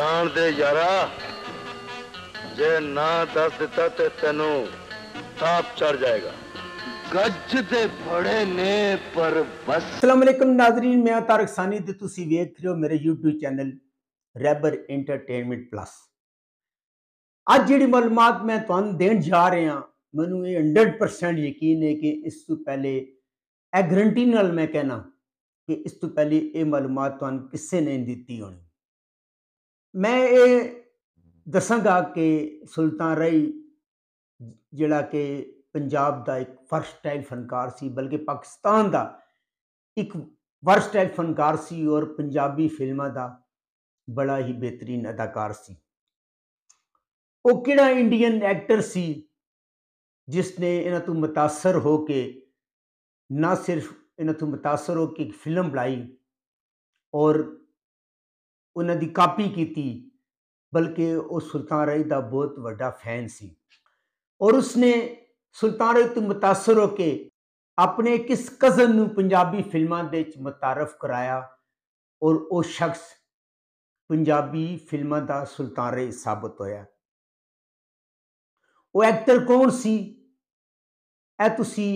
जान दे यारा जे ना दस दिता ते तेन साफ चढ़ जाएगा गज दे जा रहा मैं यकीन है कि इस तू पहले ए मैं कहना कि इस तू पहले ये मालूमत किसी ने दी होनी मैं ये दसागा कि सुल्तान रई जड़ा कि पंजाब का एक फर्श टाइल फनकार बल्कि पाकिस्तान का एक फर्श टाइल फनकार और पंजाबी फिल्मों का बड़ा ही बेहतरीन अदाकार कि इंडियन एक्टर से जिसने इन्ह तो मुतासर हो के ना सिर्फ इन्ह तो मुतासर हो के एक फिल्म बनाई और ਉਹਨਾਂ ਦੀ ਕਾਪੀ ਕੀਤੀ ਬਲਕਿ ਉਹ ਸੁਲਤਾਨ ਰਾਏ ਦਾ ਬਹੁਤ ਵੱਡਾ ਫੈਨ ਸੀ ਔਰ ਉਸਨੇ ਸੁਲਤਾਨ ਰਾਏ ਤੋਂ متاثر ਹੋ ਕੇ ਆਪਣੇ ਕਿਸ ਕਜ਼ਨ ਨੂੰ ਪੰਜਾਬੀ ਫਿਲਮਾਂ ਦੇ ਵਿੱਚ ਮਤਾਰਫ ਕਰਾਇਆ ਔਰ ਉਹ ਸ਼ਖਸ ਪੰਜਾਬੀ ਫਿਲਮਾਂ ਦਾ ਸੁਲਤਾਨ ਰਾਏ ਸਾਬਤ ਹੋਇਆ ਉਹ ਐਕਟਰ ਕੌਣ ਸੀ ਐ ਤੁਸੀਂ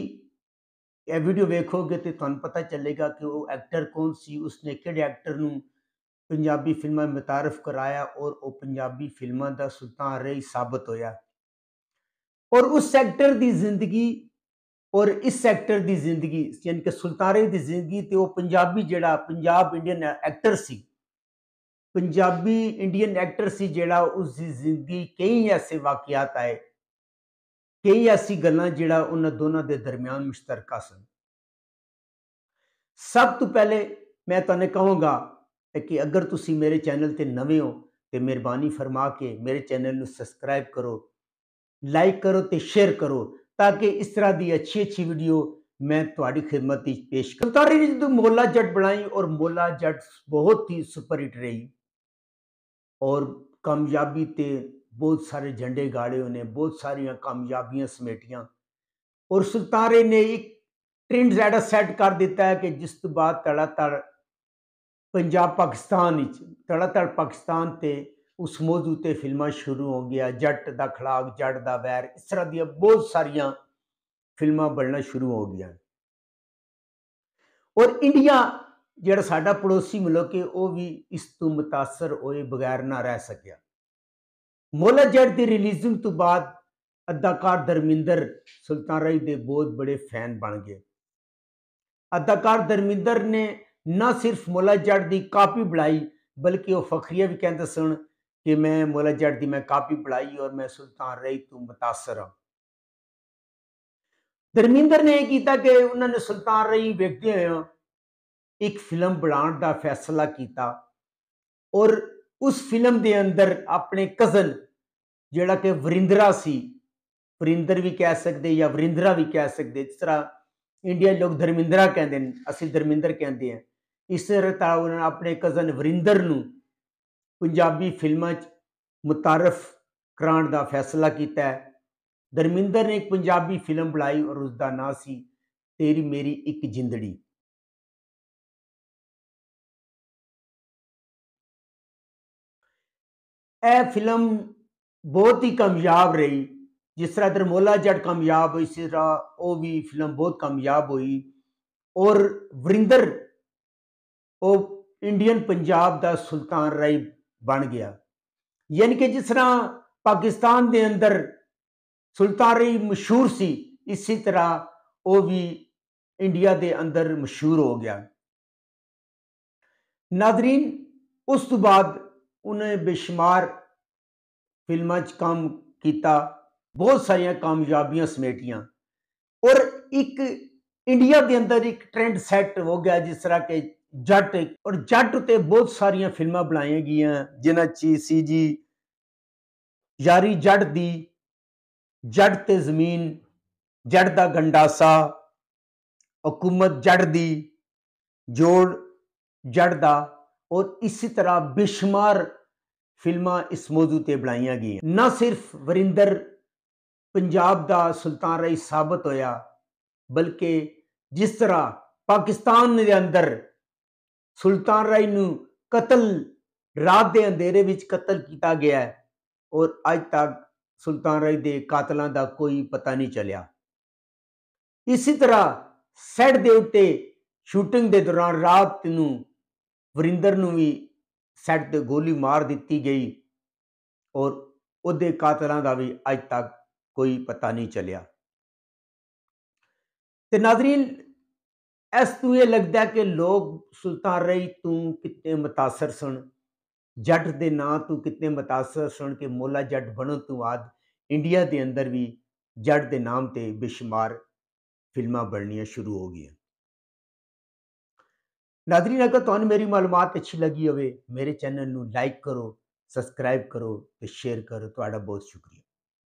ਇਹ ਵੀਡੀਓ ਵੇਖੋਗੇ ਤੇ ਤੁਹਾਨੂੰ ਪਤਾ ਚੱਲੇਗਾ ਕਿ ਉਹ ਐਕਟਰ ਕੌਣ ਸੀ ਉਸਨੇ ਕਿਹੜੇ ਐਕਟਰ ਨੂੰ पंजाबी फिल्म मुतारफ कराया और वह पंजाबी फिल्मों का सुतान रही साबित होया और उस सैक्टर की जिंदगी और इस सैक्टर की जिंदगी यानी कि सुल्तारे की जिंदगी तो पंजाबी जरा पंजाब इंडियन एक्टर से पंजाबी इंडियन एक्टर से जड़ा उसकी जिंदगी कई ऐसे वाकियात आए कई ऐसी गल् जड़ा उन्होंने दोनों के दरम्यान मुश्तरका सन सब तो पहले मैं तुम्हें कहूँगा है कि अगर तुम मेरे चैनल पर नवे हो तो मेहरबानी फरमा के मेरे चैनल में सबसक्राइब करो लाइक करो तो शेयर करो ताकि इस तरह की अच्छी अच्छी वीडियो मैं थोड़ी खिदमत पेश कर तारी ने जो मोला जट बनाई और मोला जट बहुत ही सुपरहिट रही और कामयाबी ते बहुत सारे झंडे गाड़े उन्हें बहुत सारिया कामयाबियां समेटियां और सुलतारे ने एक ट्रेंड ज्यादा सैट कर दिता है कि जिस तू बाद तड़ा तड़ ਪੰਜਾਬ ਪਾਕਿਸਤਾਨ ਵਿੱਚ ਤੜਾਤੜ ਪਾਕਿਸਤਾਨ ਤੇ ਉਸ ਮੌਜੂ ਤੇ ਫਿਲਮਾਂ ਸ਼ੁਰੂ ਹੋ ਗਿਆ ਜੱਟ ਦਾ ਖਲਾਕ ਜੱਟ ਦਾ ਵੈਰ ਇਸ ਤਰ੍ਹਾਂ ਦੀਆਂ ਬਹੁਤ ਸਾਰੀਆਂ ਫਿਲਮਾਂ ਬਣਨਾ ਸ਼ੁਰੂ ਹੋ ਗਿਆ ਔਰ ਇੰਡੀਆ ਜਿਹੜਾ ਸਾਡਾ ਪੜੋਸੀ ਮੁਲਕ ਹੈ ਉਹ ਵੀ ਇਸ ਤੋਂ متاثر ਹੋਏ ਬਗੈਰ ਨਾ ਰਹਿ ਸਕਿਆ ਮੋਲਾ ਜੱਟ ਦੀ ਰਿਲੀਜ਼ਿੰਗ ਤੋਂ ਬਾਅਦ ਅਦਾਕਾਰ ਧਰਮਿੰਦਰ ਸੁਲਤਾਨ ਰਾਈ ਦੇ ਬਹੁਤ ਬੜੇ ਫੈਨ ਬਣ ਗਏ ਅਦਾਕਾਰ ਧਰਮਿੰਦਰ ਨੇ ना सिर्फ मुला जट की कापी बुलाई बल्कि वह फखरिया भी कहते सन कि मैं मुला जट की मैं कापी बुलाई और मैं सुल्तान रही तू मुतासर हाँ धर्मिंदर ने यह किया कि उन्होंने सुल्तान रही वेखद एक फिल्म बुलाण का फैसला किया और उस फिल्म के अंदर अपने कजन जोड़ा कि वरिंदरा सी वरिंदर भी कह सकते या वरिंदरा भी कह सकते जिस तरह इंडिया लोग धर्मिंदरा कहें असं धर्मिंदर कहें हैं ਇਸੇ ਰਤਾਉ ਨੇ ਆਪਣੇ ਕਜ਼ਨ ਵਰਿੰਦਰ ਨੂੰ ਪੰਜਾਬੀ ਫਿਲਮਾਂ 'ਚ ਮੁਤਾਰਫ ਕਰਾਉਣ ਦਾ ਫੈਸਲਾ ਕੀਤਾ ਹੈ ਦਰਮਿੰਦਰ ਨੇ ਇੱਕ ਪੰਜਾਬੀ ਫਿਲਮ ਬਣਾਈ ਔਰ ਉਸ ਦਾ ਨਾਂ ਸੀ ਤੇਰੀ ਮੇਰੀ ਇੱਕ ਜਿੰਦੜੀ ਇਹ ਫਿਲਮ ਬਹੁਤ ਹੀ ਕਾਮਯਾਬ ਰਹੀ जिस तरह दरमोला जट कामयाब हुई इसी तरह वो भी फिल्म बहुत कामयाब हुई और वरिंदर वो इंडियन पंजाब का सुल्तान राय बन गया यानी कि जिस तरह पाकिस्तान के अंदर सुल्तान राय मशहूर सी इसी तरह वो भी इंडिया के अंदर मशहूर हो गया नादरीन उस तो बाद उन्हें बेशुमार फिल्मों काम किया बहुत सारिया कामयाबियां समेटिया और एक इंडिया के अंदर एक ट्रेंड सैट हो गया जिस तरह के जट एक और जट उ बहुत सारिया फिल्म बनाई गई जिन्हें सी जी यारी जट दी जट ते जमीन जट का गंडासा हुकूमत जट दी जोड़ जट द और इसी तरह बेशुमार फिल्म इस मौजू पर बनाई गई ना सिर्फ वरिंदर पंजाब का सुल्तान रही साबित होया बल्कि जिस तरह पाकिस्तान के अंदर ਸੁਲਤਾਨ ਰਾਏ ਨੂੰ ਕਤਲ ਰਾਤ ਦੇ ਅੰਧੇਰੇ ਵਿੱਚ ਕਤਲ ਕੀਤਾ ਗਿਆ ਹੈ ਔਰ ਅੱਜ ਤੱਕ ਸੁਲਤਾਨ ਰਾਏ ਦੇ ਕਾਤਲਾਂ ਦਾ ਕੋਈ ਪਤਾ ਨਹੀਂ ਚੱਲਿਆ ਇਸੇ ਤਰ੍ਹਾਂ ਸੈੱਟ ਦੇ ਉੱਤੇ ਸ਼ੂਟਿੰਗ ਦੇ ਦੌਰਾਨ ਰਾਤ ਨੂੰ ਵਰਿੰਦਰ ਨੂੰ ਵੀ ਸੈੱਟ ਤੇ ਗੋਲੀ ਮਾਰ ਦਿੱਤੀ ਗਈ ਔਰ ਉਹਦੇ ਕਾਤਲਾਂ ਦਾ ਵੀ ਅੱਜ ਤੱਕ ਕੋਈ ਪਤਾ ਨਹੀਂ ਚੱਲਿਆ ਤੇ ਨਾਜ਼ਰੀਨ ਇਸ ਤੋਂ ਇਹ ਲੱਗਦਾ ਕਿ ਲੋਕ ਸੁਲਤਾਨ ਰਹੀ ਤੂੰ ਕਿੰਨੇ متاثر ਸਣ ਜੱਟ ਦੇ ਨਾਂ ਤੂੰ ਕਿੰਨੇ متاثر ਸਣ ਕਿ ਮੋਲਾ ਜੱਟ ਬਣਨ ਤੋਂ ਬਾਅਦ ਇੰਡੀਆ ਦੇ ਅੰਦਰ ਵੀ ਜੱਟ ਦੇ ਨਾਮ ਤੇ ਬੇਸ਼ੁਮਾਰ ਫਿਲਮਾਂ ਬਣਨੀਆਂ ਸ਼ੁਰੂ ਹੋ ਗਈਆਂ ਨਾਦਰੀਨ ਅਗਰ ਤੁਹਾਨੂੰ ਮੇਰੀ ਮਾਲੂਮਾਤ ਅੱਛੀ ਲੱਗੀ ਹੋਵੇ ਮੇਰੇ ਚੈਨਲ ਨੂੰ ਲਾਈਕ ਕਰੋ ਸਬਸਕ੍ਰਾਈਬ ਕਰੋ ਤੇ ਸ਼ੇਅਰ ਕਰੋ ਤੁਹਾਡਾ ਬਹੁਤ ਸ਼ੁਕਰੀਆ